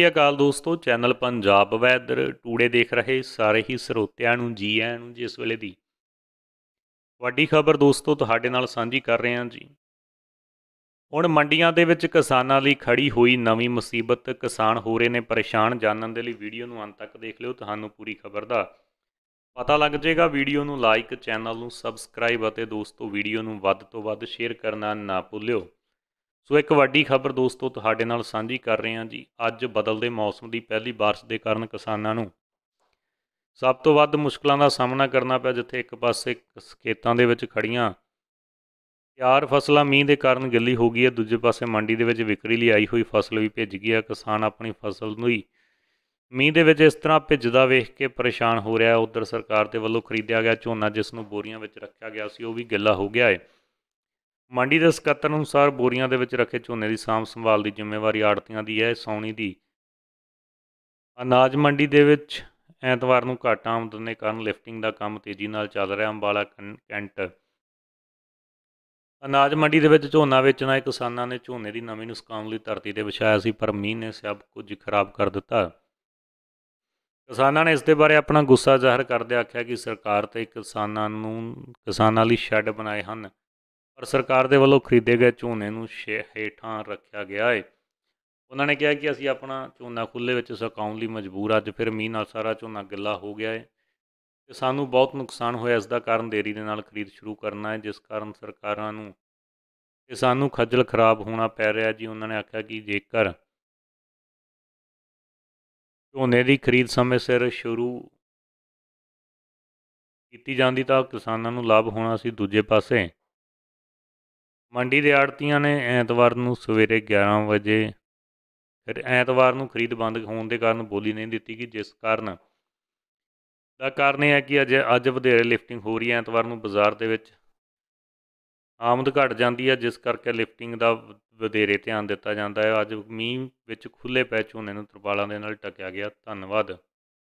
ਸ੍ਰੀ ਅਕਾਲ ਦੋਸਤੋ channel Punjab weather today ਦੇਖ ਰਹੇ ਸਾਰੇ ਹੀ ਸਰੋਤਿਆਂ ਨੂੰ ਜੀ ਆਇਆਂ ਨੂੰ ਜਿਸ ਵੇਲੇ ਦੀ ਵੱਡੀ ਖਬਰ ਦੋਸਤੋ ਤੁਹਾਡੇ ਨਾਲ ਸਾਂਝੀ ਕਰ ਰਹੇ ਹਾਂ ਜੀ ਹੁਣ ਮੰਡੀਆਂ ਦੇ ਵਿੱਚ ਕਿਸਾਨਾਂ ਲਈ ਖੜੀ ਹੋਈ ਨਵੀਂ ਮੁਸੀਬਤ ਕਿਸਾਨ ਹੋ ਰਹੇ ਨੇ ਪਰੇਸ਼ਾਨ ਜਾਣਨ ਦੇ ਲਈ ਵੀਡੀਓ ਨੂੰ ਅੰਤ ਤੱਕ ਦੇਖ ਲਿਓ ਤੁਹਾਨੂੰ ਪੂਰੀ ਖਬਰ ਦਾ ਪਤਾ ਲੱਗ ਜਾਏਗਾ ਵੀਡੀਓ ਨੂੰ ਲਾਈਕ ਚੈਨਲ ਨੂੰ ਸਬਸਕ੍ਰਾਈਬ ਅਤੇ ਦੋਸਤੋ ਵੀਡੀਓ ਨੂੰ ਵੱਧ ਤੋਂ ਵੱਧ ਸ਼ੇਅਰ ਕਰਨਾ ਨਾ ਭੁੱਲਿਓ ਸੋ ਇੱਕ ਵੱਡੀ ਖਬਰ ਦੋਸਤੋ ਤੁਹਾਡੇ ਨਾਲ ਸਾਂਝੀ ਕਰ ਰਹੇ ਹਾਂ ਜੀ ਅੱਜ ਬਦਲਦੇ ਮੌਸਮ ਦੀ ਪਹਿਲੀ بارش ਦੇ ਕਾਰਨ ਕਿਸਾਨਾਂ ਨੂੰ ਸਭ ਤੋਂ ਵੱਧ ਮੁਸ਼ਕਲਾਂ ਦਾ ਸਾਹਮਣਾ ਕਰਨਾ ਪਿਆ ਜਿੱਥੇ ਇੱਕ ਪਾਸੇ ਖੇਤਾਂ ਦੇ ਵਿੱਚ ਖੜੀਆਂ ਤਿਆਰ ਫਸਲਾਂ ਮੀਂਹ ਦੇ ਕਾਰਨ ਗਿੱਲੀ ਹੋ ਗਈ ਹੈ ਦੂਜੇ ਪਾਸੇ ਮੰਡੀ ਦੇ ਵਿੱਚ ਵਿਕਰੀ ਲਈ ਆਈ ਹੋਈ ਫਸਲ ਵੀ ਭਿੱਜ ਗਈ ਹੈ ਕਿਸਾਨ ਆਪਣੀ ਫਸਲ ਨੂੰ ਹੀ ਮੀਂਹ ਦੇ ਵਿੱਚ ਇਸ ਤਰ੍ਹਾਂ ਭਿੱਜਦਾ ਵੇਖ ਕੇ ਪਰੇਸ਼ਾਨ ਹੋ ਰਿਹਾ ਹੈ ਉਧਰ ਸਰਕਾਰ ਦੇ ਵੱਲੋਂ ਖਰੀਦਿਆ ਗਿਆ ਝੋਨਾ ਜਿਸ ਨੂੰ ਬੋਰੀਆਂ ਵਿੱਚ ਰੱਖਿਆ ਗਿਆ ਸੀ ਉਹ ਵੀ ਗਿੱਲਾ ਹੋ ਗਿਆ ਹੈ ਮੰਡੀ ਦੇ ਸਕੱਤਰ ਅਨੁਸਾਰ ਬੋਰੀਆਂ ਦੇ ਵਿੱਚ ਰੱਖੇ ਝੋਨੇ ਦੀ ਸਾਂਭ ਸੰਭਾਲ ਦੀ ਜ਼ਿੰਮੇਵਾਰੀ ਆੜਤੀਆਂ ਦੀ ਹੈ ਸੌਣੀ ਦੀ ਅਨਾਜ ਮੰਡੀ ਦੇ ਵਿੱਚ ਐਤਵਾਰ ਨੂੰ ਘੱਟ ਆਮਦਨ ਦੇ ਕਾਰਨ ਲਿਫਟਿੰਗ ਦਾ ਕੰਮ ਤੇਜ਼ੀ ਨਾਲ ਚੱਲ ਰਿਹਾ ਅੰਬਾਲਾ ਕੈਂਟ ਅਨਾਜ ਮੰਡੀ ਦੇ ਵਿੱਚ ਝੋਨਾ ਵੇਚਣਾ ਇਹ ਕਿਸਾਨਾਂ ਨੇ ਝੋਨੇ ਦੀ ਨਵੀਂ ਨੁਸਕਾਨ ਲਈ ਧਰਤੀ ਤੇ ਵਿਛਾਇਆ ਸੀ ਪਰ ਮੀਂਹ ਨੇ ਸਭ ਕੁਝ ਖਰਾਬ ਕਰ ਦਿੱਤਾ ਕਿਸਾਨਾਂ ਨੇ ਇਸ ਦੇ ਬਾਰੇ ਆਪਣਾ ਗੁੱਸਾ ਜ਼ਾਹਰ ਕਰਦੇ ਆਖਿਆ ਕਿ ਸਰਕਾਰ ਤੇ ਕਿਸਾਨਾਂ ਨੂੰ ਕਿਸਾਨਾਂ ਲਈ ਸ਼ੈੱਡ ਬਣਾਏ ਹਨ ਪਰ ਸਰਕਾਰ ਦੇ ਵੱਲੋਂ ਖਰੀਦੇ ਗਏ ਝੋਨੇ ਨੂੰ ਹੇਠਾਂ ਰੱਖਿਆ ਗਿਆ ਹੈ ਉਹਨਾਂ ਨੇ ਕਿਹਾ ਕਿ ਅਸੀਂ ਆਪਣਾ ਝੋਨਾ ਖੁੱਲੇ ਵਿੱਚ ਸੁਕਾਉਣ ਲਈ ਮਜਬੂਰ ਅੱਜ ਫਿਰ ਮੀਂਹ ਨਾਲ ਸਾਰਾ ਝੋਨਾ ਗਿੱਲਾ ਹੋ ਗਿਆ ਹੈ ਤੇ ਸਾਨੂੰ ਬਹੁਤ ਨੁਕਸਾਨ ਹੋਇਆ ਇਸ ਦਾ ਕਾਰਨ ਦੇਰੀ ਦੇ ਨਾਲ ਖਰੀਦ ਸ਼ੁਰੂ ਕਰਨਾ ਹੈ ਜਿਸ ਕਾਰਨ ਸਰਕਾਰਾਂ ਨੂੰ ਤੇ ਸਾਨੂੰ ਖੱਜਲ ਖਰਾਬ ਹੋਣਾ ਪੈ ਰਿਹਾ ਜੀ ਉਹਨਾਂ ਨੇ ਆਖਿਆ ਕਿ ਜੇਕਰ ਝੋਨੇ ਦੀ ਖਰੀਦ ਸਮੇਂ ਸਿਰ ਸ਼ੁਰੂ ਕੀਤੀ ਜਾਂਦੀ ਤਾਂ ਕਿਸਾਨਾਂ ਨੂੰ ਲਾਭ ਹੋਣਾ ਸੀ ਦੂਜੇ ਪਾਸੇ ਮੰਡੀ ਦੇ ਆੜਤੀਆਂ ਨੇ ਐਤਵਾਰ ਨੂੰ ਸਵੇਰੇ 11 ਵਜੇ ਫਿਰ ਐਤਵਾਰ ਨੂੰ ਖਰੀਦ ਬੰਦ ਹੋਣ ਦੇ ਕਾਰਨ ਬੋਲੀ ਨਹੀਂ ਦਿੱਤੀ ਕਿ ਜਿਸ ਕਾਰਨ ਦਾ ਕਾਰਨ ਇਹ ਹੈ ਕਿ ਅੱਜ ਅੱਜ ਵਧੇਰੇ ਲਿਫਟਿੰਗ ਹੋ ਰਹੀ ਹੈ ਐਤਵਾਰ ਨੂੰ ਬਾਜ਼ਾਰ ਦੇ ਵਿੱਚ ਆਮਦ ਘਟ ਜਾਂਦੀ ਹੈ ਜਿਸ ਕਰਕੇ ਲਿਫਟਿੰਗ ਦਾ ਵਧੇਰੇ ਧਿਆਨ ਦਿੱਤਾ ਜਾਂਦਾ ਹੈ ਅੱਜ ਮੀਂਹ ਵਿੱਚ ਖੁੱਲੇ ਪੈ ਝੋਨੇ ਨੂੰ ਤਰਪਾਲਾਂ ਦੇ ਨਾਲ ਟਕਿਆ ਗਿਆ ਧੰਨਵਾਦ